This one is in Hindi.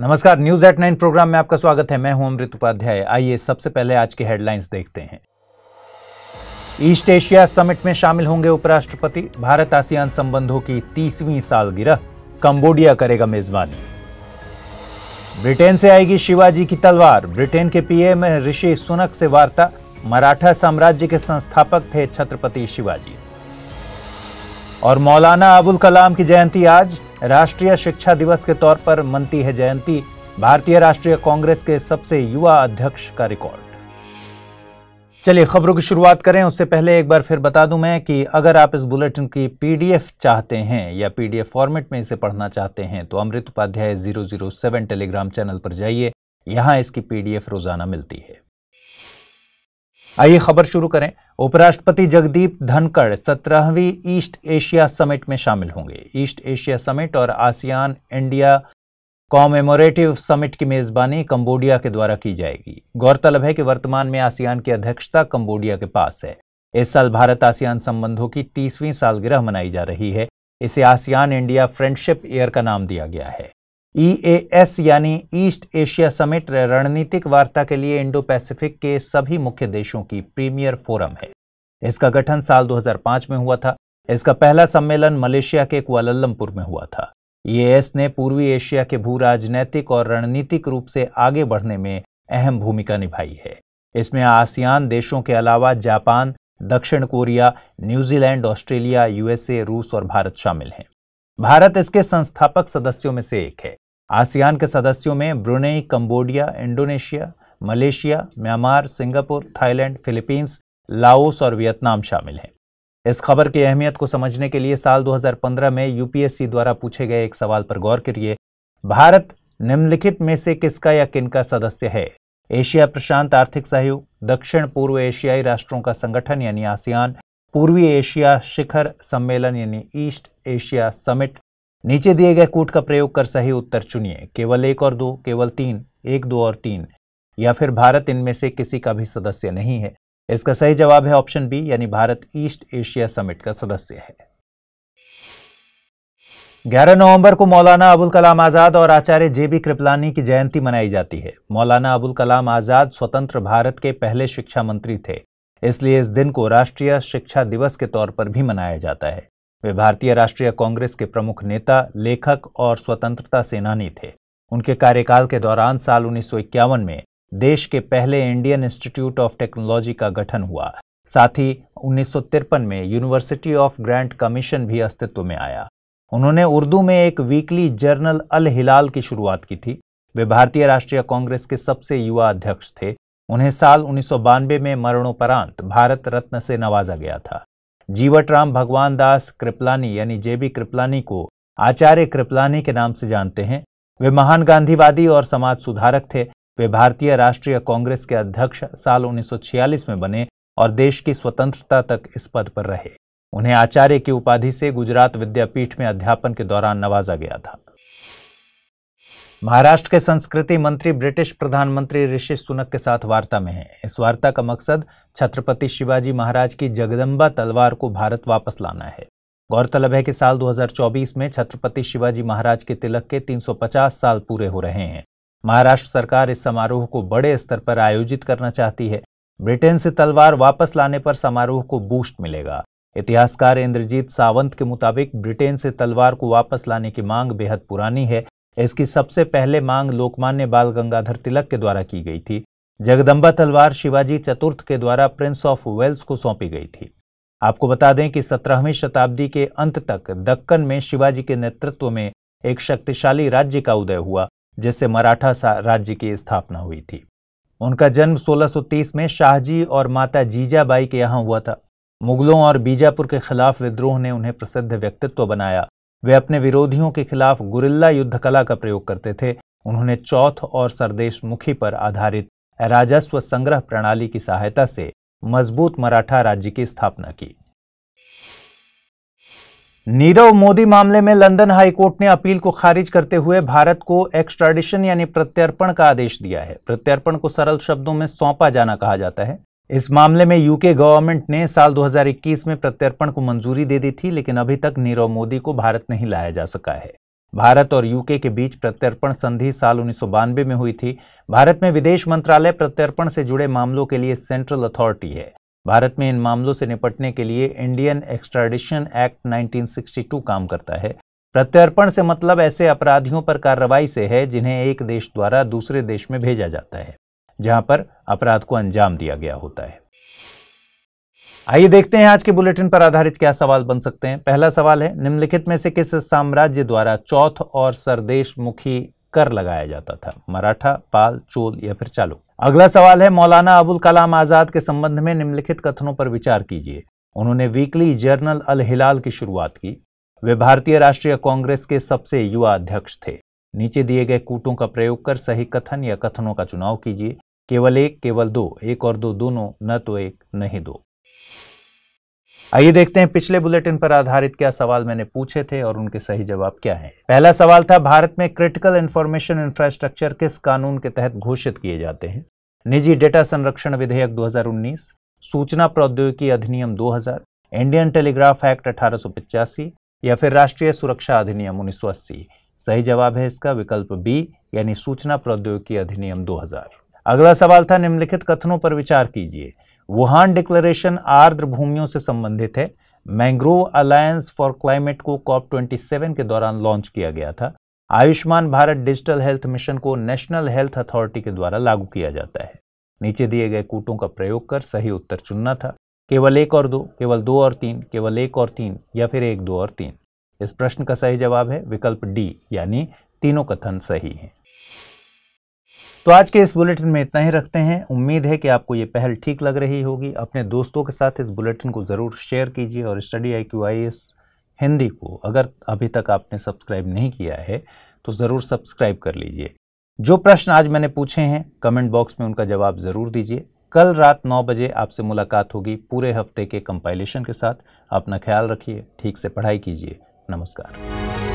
नमस्कार न्यूज एट नाइन प्रोग्राम में आपका स्वागत है मैं हूं अमृत उपाध्याय आइए सबसे पहले आज के हेडलाइंस देखते हैं ईस्ट एशिया समिट में शामिल होंगे उपराष्ट्रपति भारत आसियान संबंधों की तीसवीं सालगिरह कंबोडिया करेगा मेजबानी ब्रिटेन से आएगी शिवाजी की तलवार ब्रिटेन के पीएम ऋषि सुनक से वार्ता मराठा साम्राज्य के संस्थापक थे छत्रपति शिवाजी और मौलाना अबुल कलाम की जयंती आज राष्ट्रीय शिक्षा दिवस के तौर पर मनती है जयंती भारतीय राष्ट्रीय कांग्रेस के सबसे युवा अध्यक्ष का रिकॉर्ड चलिए खबरों की शुरुआत करें उससे पहले एक बार फिर बता दूं मैं कि अगर आप इस बुलेटिन की पीडीएफ चाहते हैं या पीडीएफ फॉर्मेट में इसे पढ़ना चाहते हैं तो Amrit Upadhyay zero zero seven Telegram channel पर जाइए यहां इसकी पीडीएफ रोजाना मिलती है आइए खबर शुरू करें उपराष्ट्रपति जगदीप धनखड़ सत्रहवीं ईस्ट एशिया समिट में शामिल होंगे ईस्ट एशिया समिट और आसियान इंडिया कॉमेमोरेटिव समिट की मेजबानी कंबोडिया के द्वारा की जाएगी गौरतलब है कि वर्तमान में आसियान की अध्यक्षता कंबोडिया के पास है इस साल भारत आसियान संबंधों की तीसवीं सालगिरह मनाई जा रही है इसे आसियान इंडिया फ्रेंडशिप ईयर का नाम दिया गया है ईएएस e यानी ईस्ट एशिया समिट रणनीतिक वार्ता के लिए इंडो पैसिफिक के सभी मुख्य देशों की प्रीमियर फोरम है इसका गठन साल 2005 में हुआ था इसका पहला सम्मेलन मलेशिया के कुआलम्पुर में हुआ था यूएस ने पूर्वी एशिया के भू राजनैतिक और रणनीतिक रूप से आगे बढ़ने में अहम भूमिका निभाई है इसमें आसियान देशों के अलावा जापान दक्षिण कोरिया न्यूजीलैंड ऑस्ट्रेलिया यूएसए रूस और भारत शामिल हैं भारत इसके संस्थापक सदस्यों में से एक है आसियान के सदस्यों में Brunei Cambodia Indonesia Malaysia Myanmar Singapore Thailand Philippines Laos और वियतनाम शामिल हैं इस खबर की अहमियत को समझने के लिए साल 2015 में यूपीएससी द्वारा पूछे गए एक सवाल पर गौर करिए भारत निम्नलिखित में से किसका या किन का सदस्य है एशिया प्रशांत आर्थिक सहयोग दक्षिण पूर्व एशियाई राष्ट्रों का संगठन यानी आसियान पूर्वी एशिया शिखर सम्मेलन यानी ईस्ट एशिया समिट नीचे दिए गए कूट का प्रयोग कर सही उत्तर चुनिए केवल एक और दो केवल तीन एक दो और तीन या फिर भारत इनमें से किसी का भी सदस्य नहीं है इसका सही जवाब है ऑप्शन बी यानी भारत ईस्ट एशिया समिट का सदस्य है 11 नवंबर को मौलाना अबुल कलाम आज़ाद और आचार्य जे बी कृपलानी की जयंती मनाई जाती है मौलाना अबुल कलाम आज़ाद स्वतंत्र भारत के पहले शिक्षा मंत्री थे इसलिए इस दिन को राष्ट्रीय शिक्षा दिवस के तौर पर भी मनाया जाता है वे भारतीय राष्ट्रीय कांग्रेस के प्रमुख नेता लेखक और स्वतंत्रता सेनानी थे उनके कार्यकाल के दौरान साल उन्नीस में देश के पहले इंडियन इंस्टीट्यूट ऑफ टेक्नोलॉजी का गठन हुआ साथ ही उन्नीस में यूनिवर्सिटी ऑफ ग्रैंड कमीशन भी अस्तित्व में आया उन्होंने उर्दू में एक वीकली जर्नल अल हिलाल की शुरुआत की थी वे भारतीय राष्ट्रीय कांग्रेस के सबसे युवा अध्यक्ष थे उन्हें साल उन्नीस में मरणोपरांत भारत रत्न से नवाजा गया था जीवट राम भगवान दास कृपलानी यानी जेबी कृपलानी को आचार्य कृपलानी के नाम से जानते हैं वे महान गांधीवादी और समाज सुधारक थे वे भारतीय राष्ट्रीय कांग्रेस के अध्यक्ष साल 1946 में बने और देश की स्वतंत्रता तक इस पद पर रहे उन्हें आचार्य की उपाधि से गुजरात विद्यापीठ में अध्यापन के दौरान नवाजा गया था महाराष्ट्र के संस्कृति मंत्री ब्रिटिश प्रधानमंत्री ऋषि सुनक के साथ वार्ता में हैं इस वार्ता का मकसद छत्रपति शिवाजी महाराज की जगदम्बा तलवार को भारत वापस लाना है गौरतलब है कि साल 2024 में छत्रपति शिवाजी महाराज के तिलक के 350 साल पूरे हो रहे हैं महाराष्ट्र सरकार इस समारोह को बड़े स्तर पर आयोजित करना चाहती है ब्रिटेन से तलवार वापस लाने पर समारोह को बूस्ट मिलेगा इतिहासकार इंद्रजीत सावंत के मुताबिक ब्रिटेन से तलवार को वापस लाने की मांग बेहद पुरानी है इसकी सबसे पहले मांग लोकमान्य बाल गंगाधर तिलक के द्वारा की गई थी जगदम्बा तलवार शिवाजी चतुर्थ के द्वारा प्रिंस ऑफ वेल्स को सौंपी गई थी आपको बता दें कि सत्रहवीं शताब्दी के अंत तक दक्कन में शिवाजी के नेतृत्व में एक शक्तिशाली राज्य का उदय हुआ जिससे मराठा राज्य की स्थापना हुई थी उनका जन्म 1630 में शाहजी और माता जीजाबाई के यहाँ हुआ था मुगलों और बीजापुर के खिलाफ विद्रोह ने उन्हें प्रसिद्ध व्यक्तित्व बनाया वे अपने विरोधियों के खिलाफ गुरिल्ला युद्ध कला का प्रयोग करते थे उन्होंने चौथ और सरदेश मुखी पर आधारित राजस्व संग्रह प्रणाली की सहायता से मजबूत मराठा राज्य की स्थापना की नीरव मोदी मामले में लंदन हाई कोर्ट ने अपील को खारिज करते हुए भारत को एक्सट्राडिशन यानी प्रत्यर्पण का आदेश दिया है प्रत्यर्पण को सरल शब्दों में सौंपा जाना कहा जाता है इस मामले में यूके गवर्नमेंट ने साल 2021 में प्रत्यर्पण को मंजूरी दे दी थी लेकिन अभी तक नीरव मोदी को भारत नहीं लाया जा सका है भारत और यूके के बीच प्रत्यर्पण संधि साल उन्नीस में हुई थी भारत में विदेश मंत्रालय प्रत्यर्पण से जुड़े मामलों के लिए सेंट्रल अथॉरिटी है भारत में इन मामलों से निपटने के लिए इंडियन एक्सट्राडिशन एक्ट 1962 काम करता है प्रत्यर्पण से मतलब ऐसे अपराधियों पर कार्रवाई से है जिन्हें एक देश द्वारा दूसरे देश में भेजा जाता है जहां पर अपराध को अंजाम दिया गया होता है आइए देखते हैं आज के बुलेटिन पर आधारित क्या सवाल बन सकते हैं पहला सवाल है निम्नलिखित में से किस साम्राज्य द्वारा चौथ और सरदेश मुखी कर लगाया जाता था मराठा पाल चोल या फिर चालू अगला सवाल है मौलाना अबुल कलाम आज़ाद के संबंध में निम्नलिखित कथनों पर विचार कीजिए उन्होंने वीकली जर्नल अल हिलाल की शुरुआत की वे भारतीय राष्ट्रीय कांग्रेस के सबसे युवा अध्यक्ष थे नीचे दिए गए कूटों का प्रयोग कर सही कथन या कथनों का चुनाव कीजिए केवल एक केवल दो एक और दो दोनों न तो एक नहीं दो आइए देखते हैं पिछले बुलेटिन पर आधारित क्या सवाल मैंने पूछे थे और उनके सही जवाब क्या है पहला सवाल था भारत में क्रिटिकल इंफॉर्मेशन इंफ्रास्ट्रक्चर किस कानून के तहत घोषित किए जाते हैं निजी डेटा संरक्षण विधेयक 2019, सूचना प्रौद्योगिकी अधिनियम 2000, इंडियन टेलीग्राफ एक्ट अठारह या फिर राष्ट्रीय सुरक्षा अधिनियम उन्नीस सही जवाब है इसका विकल्प बी यानी सूचना प्रौद्योगिकी अधिनियम दो अगला सवाल था निम्नलिखित कथनों पर विचार कीजिए वुहान डिक्लेरेशन आर्द्र भूमियों से संबंधित है मैंग्रोव अलायंस फॉर क्लाइमेट को कॉप 27 के दौरान लॉन्च किया गया था Ayushman Bharat digital health mission को नेशनल हेल्थ अथॉरिटी के द्वारा लागू किया जाता है नीचे दिए गए कूटों का प्रयोग कर सही उत्तर चुनना था केवल एक और दो केवल दो और तीन केवल एक और तीन या फिर एक दो और तीन इस प्रश्न का सही जवाब है विकल्प डी यानी तीनों कथन सही है तो आज के इस बुलेटिन में इतना ही रखते हैं उम्मीद है कि आपको ये पहल ठीक लग रही होगी अपने दोस्तों के साथ इस बुलेटिन को ज़रूर शेयर कीजिए और study I Q I S Hindi को अगर अभी तक आपने सब्सक्राइब नहीं किया है तो ज़रूर सब्सक्राइब कर लीजिए जो प्रश्न आज मैंने पूछे हैं कमेंट बॉक्स में उनका जवाब ज़रूर दीजिए कल रात नौ बजे आपसे मुलाकात होगी पूरे हफ्ते के कंपाइलेशन के साथ अपना ख्याल रखिए ठीक से पढ़ाई कीजिए नमस्कार